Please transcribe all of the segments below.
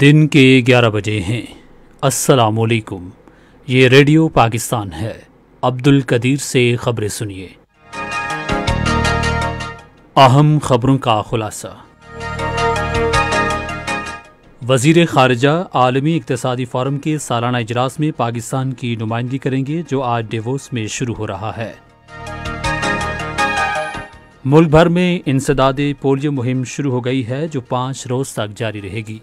दिन के 11 बजे हैं असलकुम ये रेडियो पाकिस्तान है अब्दुल कदीर से खबरें सुनिए अहम खबरों का खुलासा वजीर खारजा आलमी इकतदी फोरम के सालाना इजलास में पाकिस्तान की नुमाइंदगी करेंगे जो आज डेवोस में शुरू हो रहा है मुल्क भर में इंसदाद पोलियो मुहिम शुरू हो गई है जो पाँच रोज़ तक जारी रहेगी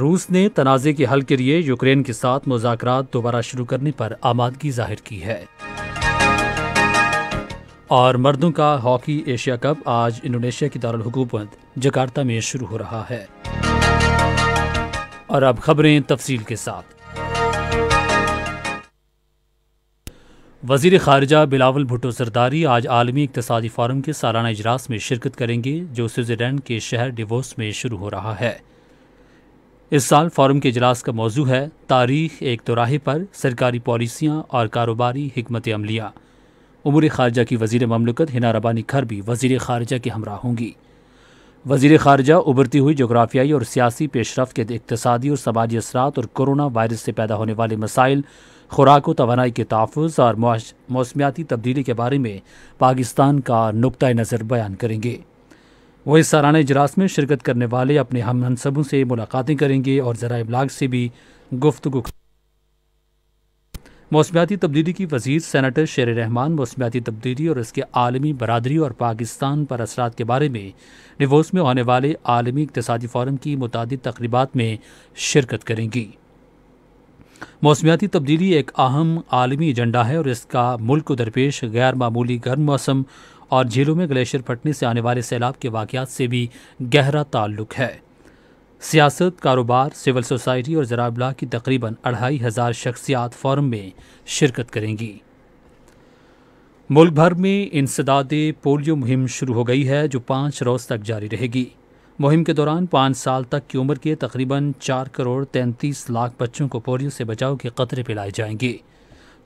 रूस ने तनाज़े के हल के लिए यूक्रेन के साथ मुजाकर दोबारा शुरू करने पर आमादगी जाहिर की है और मर्दों का हॉकी एशिया कप आज इंडोनेशिया की दारकूमत जकार्ता में शुरू हो रहा है और अब खबरें तफसील के साथ वजीर खारजा बिलावल भुटो सरदारी आज आलमी इकतदी फोरम के सालाना इजलास में शिरकत करेंगे जो स्विट्ज़रलैंड के शहर डिवोस में शुरू हो रहा है इस साल फोरम के इजलास का मौजू है तारीख एक तोराहे पर सरकारी पॉलिसियाँ और कारोबारी हमत अमलियाँ उमूर खारजा की वजीर ममलकत हिना रबानी खर भी वजीर खारजा के हमरा होंगी वजीर खारजा उभरती हुई जोग्राफियाई और सियासी पेशरफ के इकतदी और समाजी असरात और कोरोना वायरस से पैदा होने वाले मसाइल खुराक व तोानाई के तहफ़ और मौसमियाती तब्दीली के बारे में पाकिस्तान का नुक़ नज़र बयान करेंगे वह इस सालाना इजलास में शिरकत करने वाले अपने हम मनसबों से मुलाकातें करेंगे और ज़रा इबलाग से भी गुफ्तु मौसमियाती तब्दीली की वजीर सैनटर शेर रहमान मौसमियाती तब्दीली और इसके आलमी बरदरी और पाकिस्तान पर असरात के बारे में डिवोर्स में होने वाले आलमी इकतदी फोरम की मुतद तकरीबा में शिरकत करेंगी मौसमियाती तब्दीली एक अहम आलमी एजेंडा है और इसका मुल्क को दरपेश गैर मामूली गर्म मौसम और झीलों में ग्लेशियर फटने से आने वाले सैलाब के वाक़ात से भी गहरा ताल्लुक है सियासत कारोबार सिविल सोसाइटी और जराबला की तकरीबन अढ़ाई हज़ार शख्सियात फॉरम में शिरकत करेंगी मुल्क भर में इंसदाद पोलियो मुहिम शुरू हो गई है जो पाँच रोज़ तक जारी रहेगी मुहिम के दौरान पाँच साल तक की उम्र के तकरीबन चार करोड़ तैंतीस लाख बच्चों को पोलियो से बचाव के कतरे पिलाए जाएंगे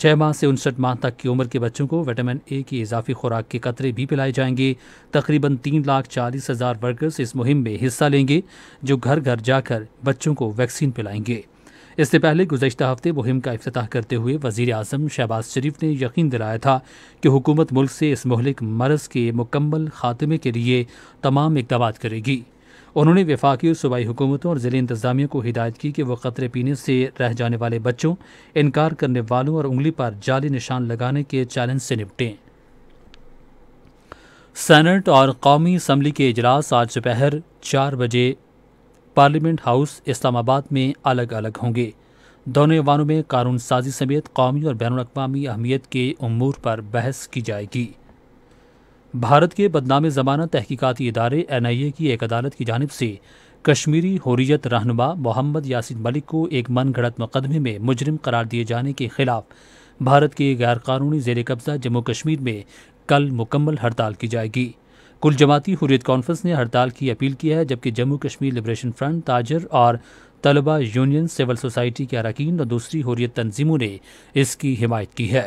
छः माह से उनसठ माह तक की उम्र के बच्चों को विटामिन ए की इजाफी खुराक के कतरे भी पिलाए जाएंगे तकरीबन तीन लाख चालीस हज़ार वर्कर्स इस मुहिम में हिस्सा लेंगे जो घर घर जाकर बच्चों को वैक्सीन पिलाएंगे इससे पहले गुजशत हफ्ते मुहिम का अफ्ताह करते हुए वजीर अजम शहबाज शरीफ ने यकीन दिलाया था कि हुकूमत मुल्क से इस महलिक मरज़ के मुकम्मल खात्मे के लिए तमाम इकदाम करेगी उन्होंने वफाकी सूबाई हुकूमतों और ज़िले इंतजामियों को हिदायत की कि वह ख़तरे पीने से रह जाने वाले बच्चों इनकार करने वालों और उंगली पर जाली निशान लगाने के चैलेंज से निपटें सैनट और कौमी असम्बली के अजलास आज दोपहर चार बजे पार्लियामेंट हाउस इस्लामाबाद में अलग अलग होंगे दोनों अवानों में कानून साजी समेत कौमी और बैन अवी अहमियत के अमूर पर बहस की जाएगी भारत के बदनाम ज़माना तहकीकती इदारे एन आई ए की एक अदालत की जानब से कश्मीरी हरियत रहनुमा मोहम्मद यासिन मलिक को एक मन गढ़त मुकदमे में मुजरिम करार दिए जाने के खिलाफ भारत के गैरकानूनी जेर कब्ज़ा जम्मू कश्मीर में कल मुकम्मल हड़ताल की जाएगी कुल जमाती हुरियत कॉन्फ्रेंस ने हड़ताल की अपील की है जबकि जम्मू कश्मीर लिबरेशन फ्रंट ताजर और तलबा यूनियन सिविल सोसाइटी के अरकान और दूसरी हुरियत तंजीमों ने इसकी हिमायत की है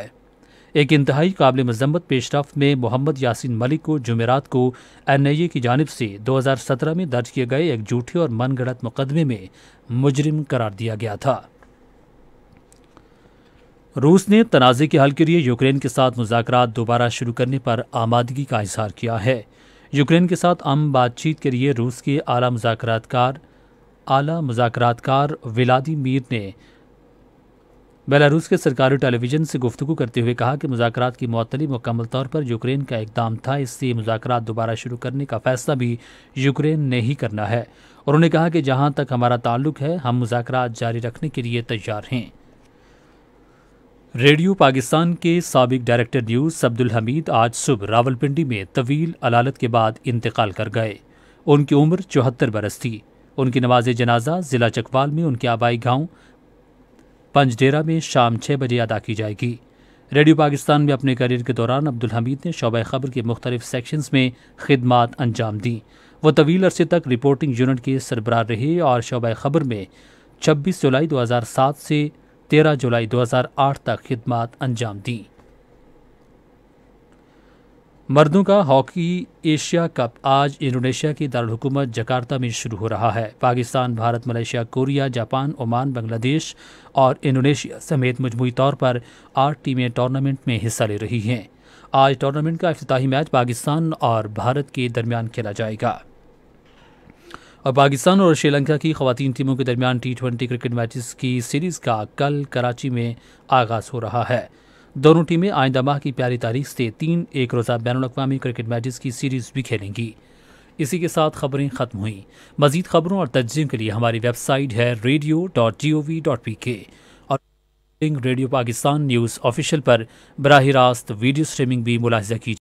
एक इंतहाई काबिल मजम्मत पेशरफ में मोहम्मद यासिन मलिक को जमेरात को एन आई ए की जानब से दो हजार सत्रह में दर्ज किए गए एक जूठे और मन गढ़त मुकदमे में मुजरिम करार दिया गया था रूस ने तनाज़े के हल के लिए यूक्रेन के साथ मुजाकर दोबारा शुरू करने पर आमादगी का इजहार किया है यूक्रेन के साथ आम बातचीत के लिए रूस के आला मुजाकर आला मुजाकर व्लादिमीर ने बेलारूस के सरकारी टेलीविजन से गुफ्तु करते हुए कहा कि मुजाकर की मअतली मुकम्मल तौर पर यूक्रेन का इकदाम था इसलिए मुजाकर दोबारा शुरू करने का फैसला भी यूक्रेन ने ही करना है उन्होंने कहा कि जहां तक हमारा ताल्लुक है हम मुजाकर जारी रखने के लिए तैयार हैं रेडियो पाकिस्तान के सबक डायरेक्टर न्यूज़ अब्दुल हमीद आज सुबह रावलपिंडी में तवील अलालत के बाद इंतकाल कर गए उनकी उम्र चौहत्तर बरस थी उनकी नमाज जनाजा ज़िला चकवाल में उनके आबाई गांव पंजडेरा में शाम छः बजे अदा की जाएगी रेडियो पाकिस्तान में अपने करियर के दौरान अब्दुल हमीद ने शोब खबर के मुख्तलिफ सेक्शंस में खदमात अंजाम दी वह तवील अरसे तक रिपोर्टिंग यूनिट के सरबराह रहे और शोब खबर में छब्बीस जुलाई दो हज़ार सात से तेरह जुलाई दो हज़ार आठ तक खदमात अंजाम दी मर्दों का हॉकी एशिया कप आज इंडोनेशिया की दारकूमत जकार्ता में शुरू हो रहा है Pakistan Bharat Malaysia Korea Japan Oman Bangladesh और इंडोनेशिया समेत मजमू तौर पर आठ टीमें टूर्नामेंट में हिस्सा ले रही हैं आज टूर्नामेंट का अफ्ताही मैच पाकिस्तान और भारत के दरमियान खेला जाएगा और पाकिस्तान और श्रीलंका की खवतिन टीमों के दरमियान टी ट्वेंटी क्रिकेट मैच की सीरीज़ का कल कराची में आगाज़ हो रहा है दोनों टीमें आइंदा माह की प्यारी तारीख से तीन एक रोज़ा बैन अवी क्रिकेट मैचेस की सीरीज़ भी खेलेंगी इसी के साथ खबरें ख़त्म हुई मजीद खबरों और तजियों के लिए हमारी वेबसाइट है radio dot G O V dot P K और रेडियो पाकिस्तान न्यूज़ ऑफिशियल पर बरह रास्त वीडियो स्ट्रीमिंग भी मुलाजा की